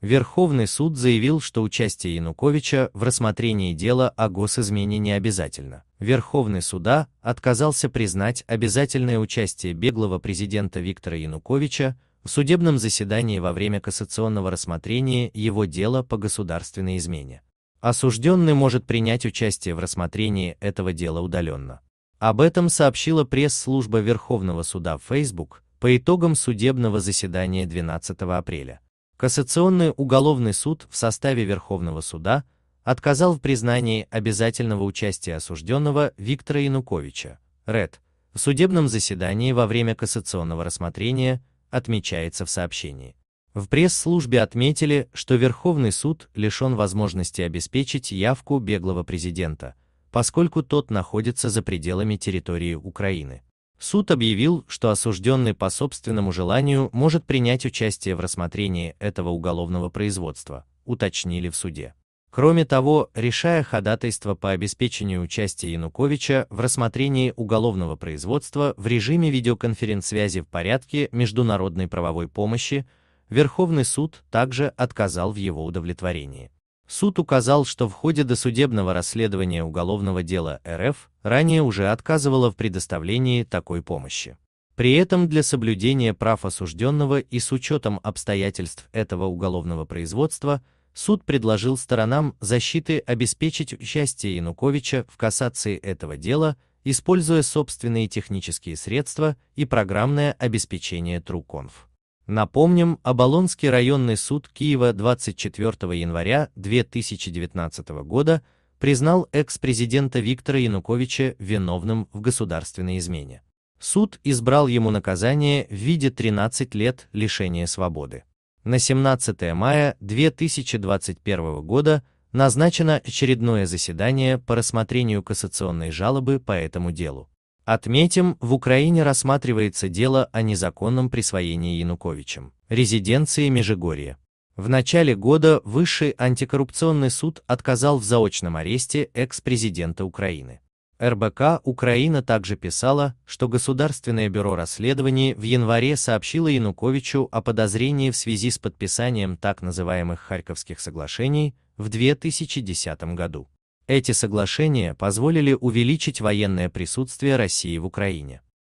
Верховный суд заявил, что участие Януковича в рассмотрении дела о госизмене не обязательно. Верховный суда отказался признать обязательное участие беглого президента Виктора Януковича в судебном заседании во время кассационного рассмотрения его дела по государственной измене. Осужденный может принять участие в рассмотрении этого дела удаленно. Об этом сообщила пресс-служба Верховного суда в Facebook по итогам судебного заседания 12 апреля. Кассационный уголовный суд в составе Верховного суда отказал в признании обязательного участия осужденного Виктора Януковича, РЭД, в судебном заседании во время кассационного рассмотрения, отмечается в сообщении. В пресс-службе отметили, что Верховный суд лишен возможности обеспечить явку беглого президента, поскольку тот находится за пределами территории Украины. Суд объявил, что осужденный по собственному желанию может принять участие в рассмотрении этого уголовного производства, уточнили в суде. Кроме того, решая ходатайство по обеспечению участия Януковича в рассмотрении уголовного производства в режиме видеоконференц-связи в порядке международной правовой помощи, Верховный суд также отказал в его удовлетворении. Суд указал, что в ходе досудебного расследования уголовного дела РФ ранее уже отказывала в предоставлении такой помощи. При этом для соблюдения прав осужденного и с учетом обстоятельств этого уголовного производства суд предложил сторонам защиты обеспечить участие Януковича в кассации этого дела, используя собственные технические средства и программное обеспечение TrueConf. Напомним, Оболонский районный суд Киева 24 января 2019 года признал экс-президента Виктора Януковича виновным в государственной измене. Суд избрал ему наказание в виде 13 лет лишения свободы. На 17 мая 2021 года назначено очередное заседание по рассмотрению кассационной жалобы по этому делу. Отметим, в Украине рассматривается дело о незаконном присвоении Януковичем резиденции Межигорье. В начале года Высший антикоррупционный суд отказал в заочном аресте экс-президента Украины. РБК Украина также писала, что Государственное бюро расследований в январе сообщило Януковичу о подозрении в связи с подписанием так называемых Харьковских соглашений в 2010 году. Эти соглашения позволили увеличить военное присутствие России в Украине.